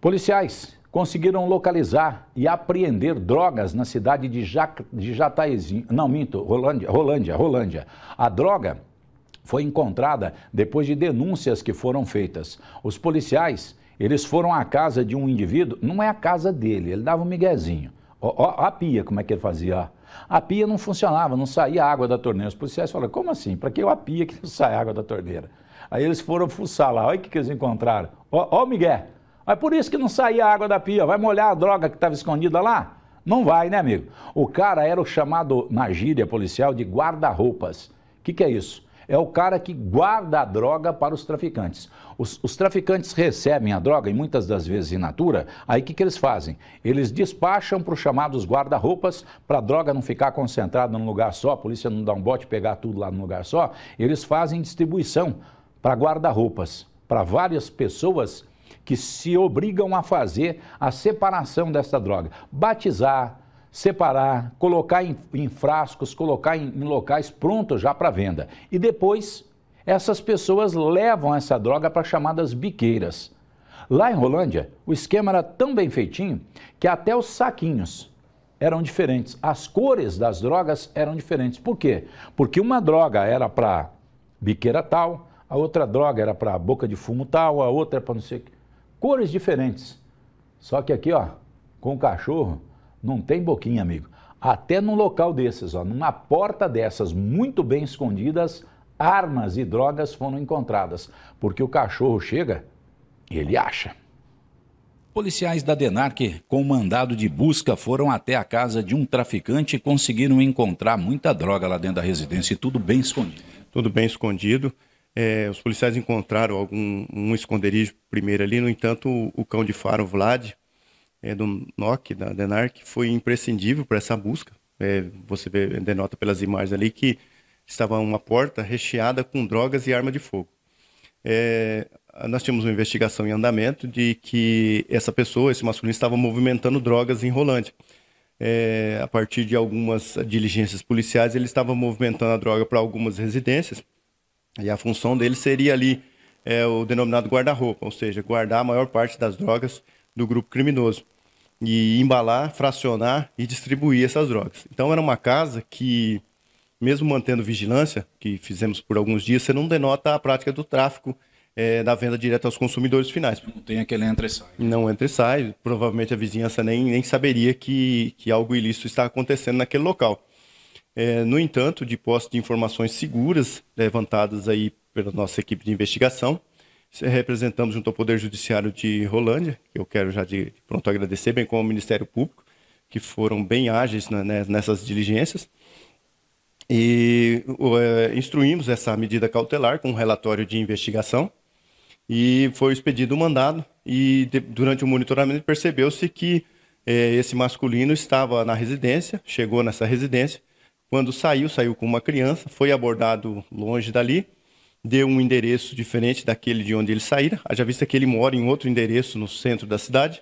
Policiais conseguiram localizar e apreender drogas na cidade de, ja de Jataizinho. Não, minto, Rolândia, Rolândia, Rolândia. A droga foi encontrada depois de denúncias que foram feitas. Os policiais, eles foram à casa de um indivíduo, não é a casa dele, ele dava um miguezinho. Ó, ó, a pia, como é que ele fazia? A pia não funcionava, não saía água da torneira. Os policiais falaram, como assim? Para que a pia que não sai água da torneira? Aí eles foram fuçar lá, olha o que, que eles encontraram. Ó, ó o Miguel, mas por isso que não saía a água da pia. Vai molhar a droga que estava escondida lá? Não vai, né, amigo? O cara era o chamado, na gíria policial, de guarda-roupas. O que, que é isso? É o cara que guarda a droga para os traficantes. Os, os traficantes recebem a droga, e muitas das vezes in natura, aí o que, que eles fazem? Eles despacham para os chamados guarda-roupas, para a droga não ficar concentrada num lugar só, a polícia não dá um bote pegar tudo lá num lugar só. Eles fazem distribuição para guarda-roupas, para várias pessoas que se obrigam a fazer a separação dessa droga, batizar, separar, colocar em, em frascos, colocar em, em locais prontos já para venda. E depois, essas pessoas levam essa droga para chamadas biqueiras. Lá em Rolândia, o esquema era tão bem feitinho que até os saquinhos eram diferentes. As cores das drogas eram diferentes. Por quê? Porque uma droga era para biqueira tal, a outra droga era para boca de fumo tal, a outra é para não sei o que cores diferentes. Só que aqui, ó, com o cachorro, não tem boquinha, amigo. Até num local desses, ó, numa porta dessas, muito bem escondidas, armas e drogas foram encontradas, porque o cachorro chega, ele acha. Policiais da DENARC, com mandado de busca, foram até a casa de um traficante e conseguiram encontrar muita droga lá dentro da residência e tudo bem escondido. Tudo bem escondido. É, os policiais encontraram algum um esconderijo primeiro ali, no entanto, o, o cão de faro, Vlad, é, do NOC, da DENARC, foi imprescindível para essa busca. É, você vê, denota pelas imagens ali que estava uma porta recheada com drogas e arma de fogo. É, nós tínhamos uma investigação em andamento de que essa pessoa, esse masculino, estava movimentando drogas em Rolândia. É, a partir de algumas diligências policiais, ele estava movimentando a droga para algumas residências e a função dele seria ali é, o denominado guarda-roupa, ou seja, guardar a maior parte das drogas do grupo criminoso e embalar, fracionar e distribuir essas drogas. Então era uma casa que, mesmo mantendo vigilância, que fizemos por alguns dias, você não denota a prática do tráfico é, da venda direta aos consumidores finais. Não tem aquele entra e sai. Não entra e sai. Provavelmente a vizinhança nem, nem saberia que, que algo ilícito está acontecendo naquele local. É, no entanto, de posse de informações seguras levantadas aí pela nossa equipe de investigação, representamos junto ao Poder Judiciário de Rolândia, que eu quero já de pronto agradecer, bem como ao Ministério Público, que foram bem ágeis né, nessas diligências. E é, instruímos essa medida cautelar com um relatório de investigação e foi expedido o mandado e de, durante o monitoramento percebeu-se que é, esse masculino estava na residência, chegou nessa residência quando saiu, saiu com uma criança, foi abordado longe dali, deu um endereço diferente daquele de onde ele saíra, haja vista que ele mora em outro endereço no centro da cidade.